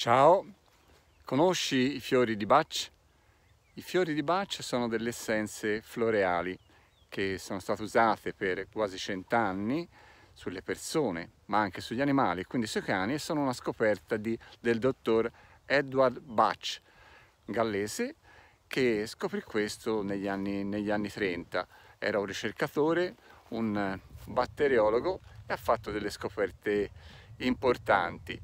Ciao, conosci i fiori di Bach? I fiori di Bach sono delle essenze floreali che sono state usate per quasi cent'anni sulle persone, ma anche sugli animali, quindi sui cani, e sono una scoperta di, del dottor Edward Bach, gallese, che scoprì questo negli anni, negli anni 30. Era un ricercatore, un batteriologo e ha fatto delle scoperte importanti.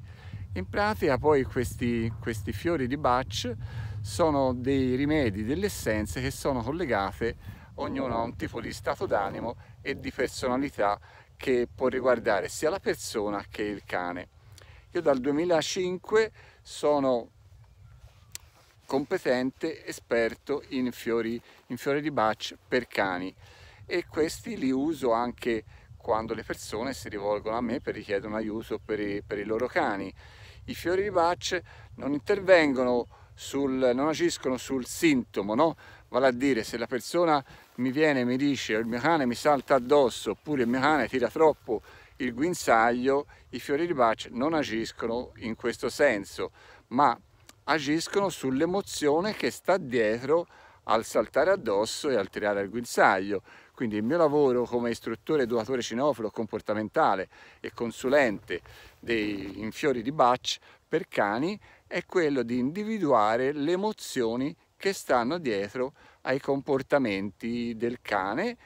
In pratica poi questi, questi fiori di Bach sono dei rimedi, delle essenze che sono collegate, ognuno a un tipo di stato d'animo e di personalità che può riguardare sia la persona che il cane. Io dal 2005 sono competente esperto in fiori, in fiori di Bach per cani e questi li uso anche quando le persone si rivolgono a me per richiedere un aiuto per i, per i loro cani. I fiori di Bach non intervengono, sul, non agiscono sul sintomo, no? vale a dire se la persona mi viene e mi dice il mio cane mi salta addosso oppure il mio cane tira troppo il guinzaglio, i fiori di Bach non agiscono in questo senso, ma agiscono sull'emozione che sta dietro al saltare addosso e al tirare al guinzaglio. Quindi il mio lavoro come istruttore educatore cinofilo comportamentale e consulente dei, in fiori di Bach per cani è quello di individuare le emozioni che stanno dietro ai comportamenti del cane,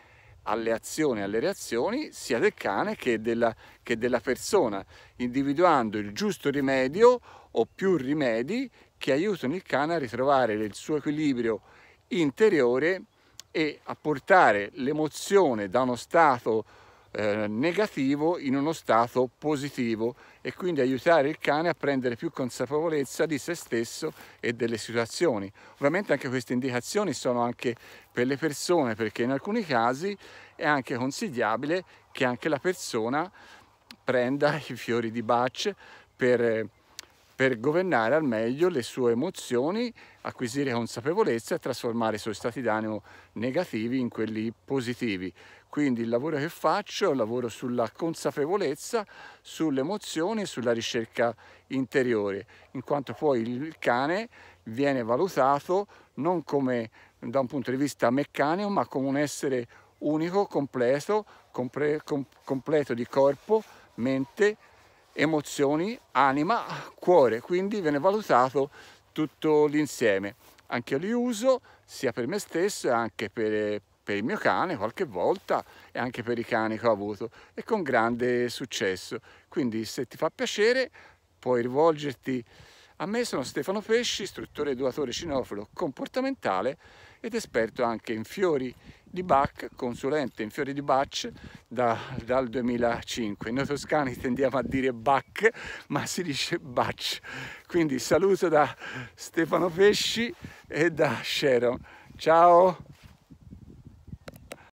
alle azioni e alle reazioni sia del cane che della, che della persona, individuando il giusto rimedio o più rimedi che aiutano il cane a ritrovare il suo equilibrio interiore e a portare l'emozione da uno stato eh, negativo in uno stato positivo e quindi aiutare il cane a prendere più consapevolezza di se stesso e delle situazioni. Ovviamente anche queste indicazioni sono anche per le persone perché in alcuni casi è anche consigliabile che anche la persona prenda i fiori di Bach per per governare al meglio le sue emozioni, acquisire consapevolezza e trasformare i suoi stati d'animo negativi in quelli positivi. Quindi il lavoro che faccio è un lavoro sulla consapevolezza, sulle emozioni e sulla ricerca interiore, in quanto poi il cane viene valutato non come da un punto di vista meccanico, ma come un essere unico, completo, compre, com, completo di corpo, mente, emozioni, anima, cuore, quindi viene valutato tutto l'insieme. Anche io li uso sia per me stesso e anche per, per il mio cane qualche volta e anche per i cani che ho avuto e con grande successo. Quindi se ti fa piacere puoi rivolgerti a me sono Stefano Pesci, istruttore educatore cinofilo comportamentale ed esperto anche in fiori di Bach, consulente in fiori di Bach da, dal 2005. Noi toscani tendiamo a dire Bach, ma si dice Bach. Quindi saluto da Stefano Pesci e da Sharon. Ciao!